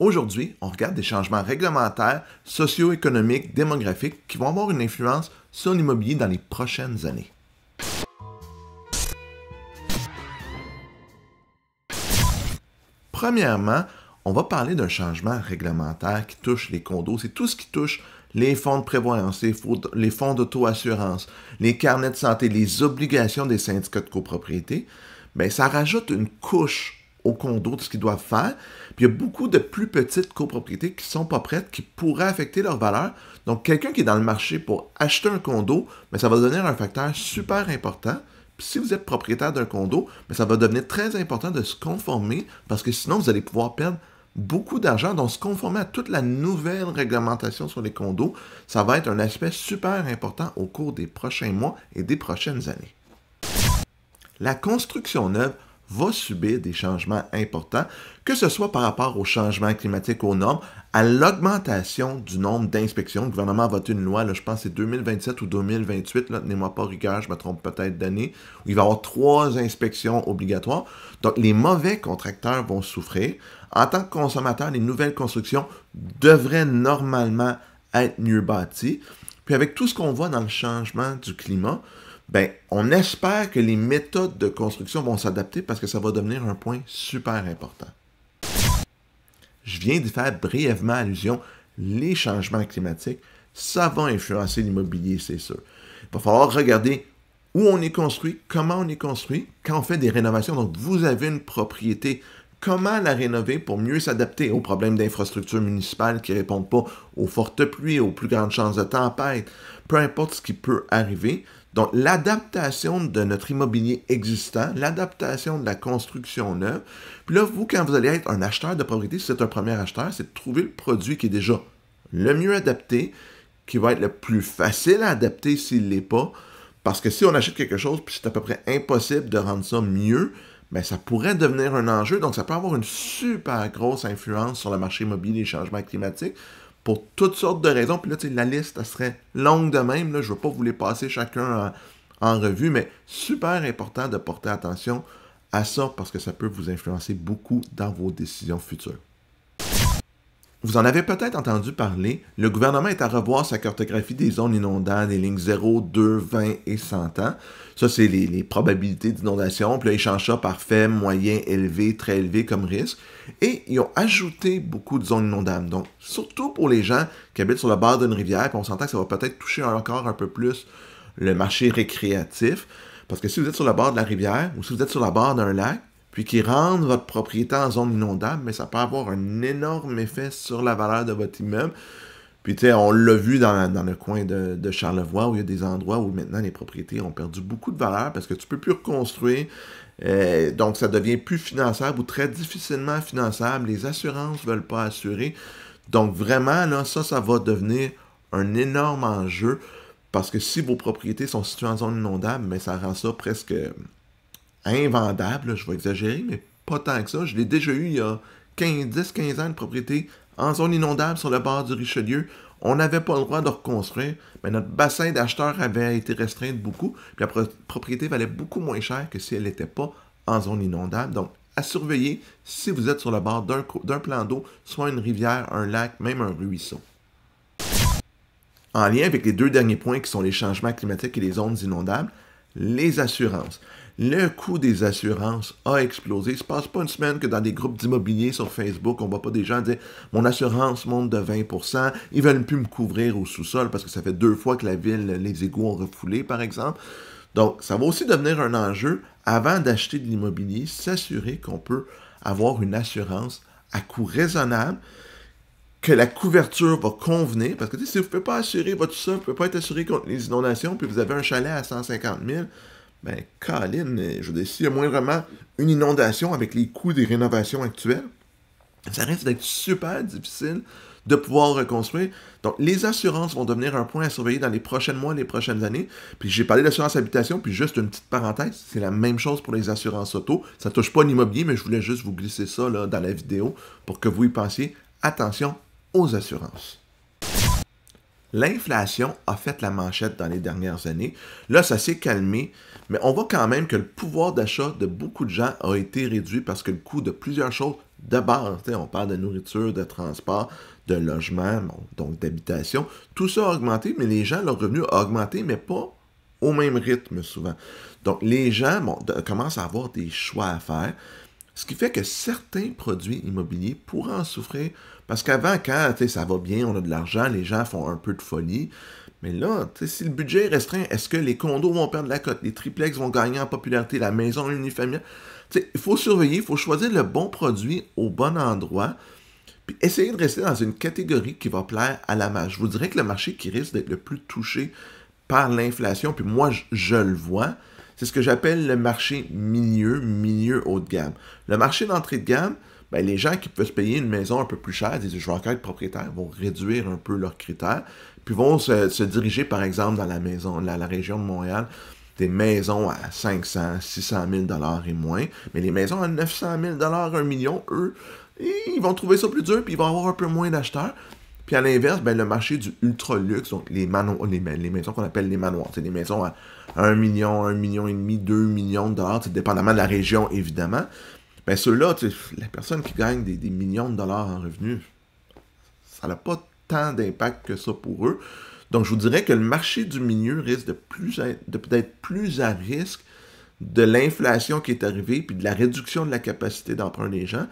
Aujourd'hui, on regarde des changements réglementaires, socio-économiques, démographiques qui vont avoir une influence sur l'immobilier dans les prochaines années. Premièrement, on va parler d'un changement réglementaire qui touche les condos. C'est tout ce qui touche les fonds de prévoyance, les fonds d'auto-assurance, les carnets de santé, les obligations des syndicats de copropriété. Bien, ça rajoute une couche au condo de ce qu'ils doivent faire. Puis il y a beaucoup de plus petites copropriétés qui ne sont pas prêtes, qui pourraient affecter leur valeur. Donc, quelqu'un qui est dans le marché pour acheter un condo, mais ça va devenir un facteur super important. si vous êtes propriétaire d'un condo, mais ça va devenir très important de se conformer parce que sinon, vous allez pouvoir perdre beaucoup d'argent. Donc, se conformer à toute la nouvelle réglementation sur les condos, ça va être un aspect super important au cours des prochains mois et des prochaines années. La construction neuve va subir des changements importants, que ce soit par rapport au changement climatique aux normes, à l'augmentation du nombre d'inspections. Le gouvernement a voté une loi, là, je pense c'est 2027 ou 2028, tenez-moi pas rigueur, je me trompe peut-être d'année, où il va y avoir trois inspections obligatoires. Donc les mauvais contracteurs vont souffrir. En tant que consommateur, les nouvelles constructions devraient normalement être mieux bâties. Puis avec tout ce qu'on voit dans le changement du climat, ben, on espère que les méthodes de construction vont s'adapter parce que ça va devenir un point super important. Je viens d'y faire brièvement allusion. Les changements climatiques, ça va influencer l'immobilier, c'est sûr. Il va falloir regarder où on est construit, comment on est construit, quand on fait des rénovations. Donc, vous avez une propriété, comment la rénover pour mieux s'adapter aux problèmes d'infrastructures municipales qui ne répondent pas aux fortes pluies, aux plus grandes chances de tempête, peu importe ce qui peut arriver. Donc, l'adaptation de notre immobilier existant, l'adaptation de la construction neuve. Puis là, vous, quand vous allez être un acheteur de propriété, si c'est un premier acheteur, c'est de trouver le produit qui est déjà le mieux adapté, qui va être le plus facile à adapter s'il ne l'est pas. Parce que si on achète quelque chose, puis c'est à peu près impossible de rendre ça mieux, mais ben, ça pourrait devenir un enjeu. Donc, ça peut avoir une super grosse influence sur le marché immobilier et les changements climatiques pour toutes sortes de raisons. Puis là, la liste, serait longue de même. Je ne veux pas vous les passer chacun en, revue, mais super important de porter attention à ça parce que ça peut vous influencer beaucoup dans vos décisions futures. Vous en avez peut-être entendu parler, le gouvernement est à revoir sa cartographie des zones inondables, des lignes 0, 2, 20 et 100 ans. Ça, c'est les, probabilités d'inondation. Puis là, ils changent ça par faible, moyen, élevé, très élevé comme risque. Et ils ont ajouté beaucoup de zones inondables. Donc, surtout pour les gens qui habitent sur le bord d'une rivière, puis on s'entend que ça va peut-être toucher encore un peu plus le marché récréatif. Parce que si vous êtes sur le bord de la rivière ou si vous êtes sur la bord d'un lac, puis qui rendent votre propriété en zone inondable, mais ça peut avoir un énorme effet sur la valeur de votre immeuble. Puis, tu sais, on l'a vu dans, le coin de, Charlevoix où il y a des endroits où maintenant les propriétés ont perdu beaucoup de valeur parce que tu ne peux plus reconstruire. Euh, donc, ça devient plus finançable ou très difficilement finançable. Les assurances ne veulent pas assurer. Donc, vraiment, là, ça, ça va devenir un énorme enjeu parce que si vos propriétés sont situées en zone inondable, mais ça rend ça presque invendable, je vais exagérer, mais pas tant que ça. Je l'ai déjà eu il y a 10-15 ans de propriété en zone inondable sur le bord du Richelieu. On n'avait pas le droit de reconstruire, mais notre bassin d'acheteurs avait été restreint beaucoup, la propriété valait beaucoup moins cher que si elle n'était pas en zone inondable. Donc, à surveiller si vous êtes sur le bord d'un plan d'eau, soit une rivière, un lac, même un ruisseau. En lien avec les deux derniers points qui sont les changements climatiques et les zones inondables, les assurances. Le coût des assurances a explosé. Il ne se passe pas une semaine que dans des groupes d'immobilier sur Facebook, on ne voit pas des gens dire Mon assurance monte de 20 ils ne veulent plus me couvrir au sous-sol parce que ça fait deux fois que la ville, les égouts ont refoulé, par exemple. Donc, ça va aussi devenir un enjeu avant d'acheter de l'immobilier, s'assurer qu'on peut avoir une assurance à coût raisonnable, que la couverture va convenir, parce que si vous ne pouvez pas assurer votre sol, vous ne pouvez pas être assuré contre les inondations, puis vous avez un chalet à 150 000, ben, Colin, euh, je veux dire, s'il y a vraiment une inondation avec les coûts des rénovations actuelles, ça risque d'être super difficile de pouvoir reconstruire. Donc, les assurances vont devenir un point à surveiller dans les prochains mois, les prochaines années. Puis, j'ai parlé d'assurance habitation, puis juste une petite parenthèse, c'est la même chose pour les assurances auto. Ça ne touche pas l'immobilier, mais je voulais juste vous glisser ça dans la vidéo pour que vous y pensiez. Attention aux assurances. L'inflation a fait la manchette dans les dernières années. Là, ça s'est calmé, mais on voit quand même que le pouvoir d'achat de beaucoup de gens a été réduit parce que le coût de plusieurs choses de base, on parle de nourriture, de transport, de logement, donc d'habitation, tout ça a augmenté, mais les gens, leur revenu a augmenté, mais pas au même rythme souvent. Donc les gens commencent à avoir des choix à faire, ce qui fait que certains produits immobiliers pourraient en souffrir parce qu'avant, quand ça va bien, on a de l'argent, les gens font un peu de folie. Mais là, si le budget est restreint, est-ce que les condos vont perdre la cote, les triplex vont gagner en popularité, la maison unifamiliale? Il faut surveiller, il faut choisir le bon produit au bon endroit, puis essayer de rester dans une catégorie qui va plaire à la masse. Je vous dirais que le marché qui risque d'être le plus touché par l'inflation, puis moi, je le vois, c'est ce que j'appelle le marché milieu, milieu haut de gamme. Le marché d'entrée de gamme, ben, les gens qui peuvent se payer une maison un peu plus chère, des je vais encore propriétaire, vont réduire un peu leurs critères, puis vont se, diriger par exemple dans la maison, la, la région de Montréal, des maisons à 500, 600 000 dollars et moins, mais les maisons à 900 000 dollars, 1 million, eux, ils vont trouver ça plus dur, puis ils vont avoir un peu moins d'acheteurs. Puis à l'inverse, ben, le marché du ultra-luxe, donc les, les, maisons qu'on appelle les manoirs, c'est des maisons à 1 million, 1 million et demi, 2 millions de dollars, dépendamment de la région, évidemment. Ben ceux-là, la personne qui gagne des, millions de dollars en revenus, ça n'a pas tant d'impact que ça pour eux. Donc je vous dirais que le marché du milieu risque de plus être plus à risque de l'inflation qui est arrivée, puis de la réduction de la capacité d'emprunt des gens.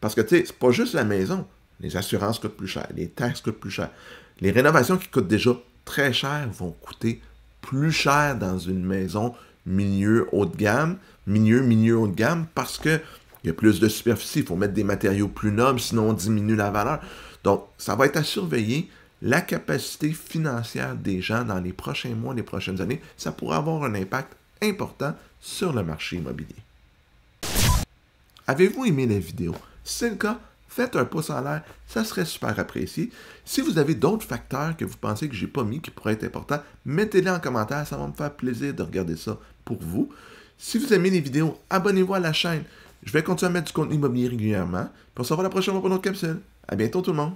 Parce que, tu sais, c'est pas juste la maison les assurances coûtent plus cher, les taxes coûtent plus cher. Les rénovations qui coûtent déjà très cher vont coûter plus cher dans une maison milieu haut de gamme, milieu, milieu haut de gamme, parce que il y a plus de superficie, il faut mettre des matériaux plus nobles, sinon on diminue la valeur. Donc, ça va être à surveiller la capacité financière des gens dans les prochains mois, les prochaines années. Ça pourrait avoir un impact important sur le marché immobilier. Avez-vous aimé la vidéo? Si c'est le cas, faites un pouce en l'air, ça serait super apprécié. Si vous avez d'autres facteurs que vous pensez que je n'ai pas mis qui pourraient être importants, mettez-les en commentaire, ça va me faire plaisir de regarder ça pour vous. Si vous aimez les vidéos, abonnez-vous à la chaîne. Je vais continuer à mettre du contenu immobilier régulièrement. pour on se la prochaine fois pour notre capsule. À bientôt tout le monde!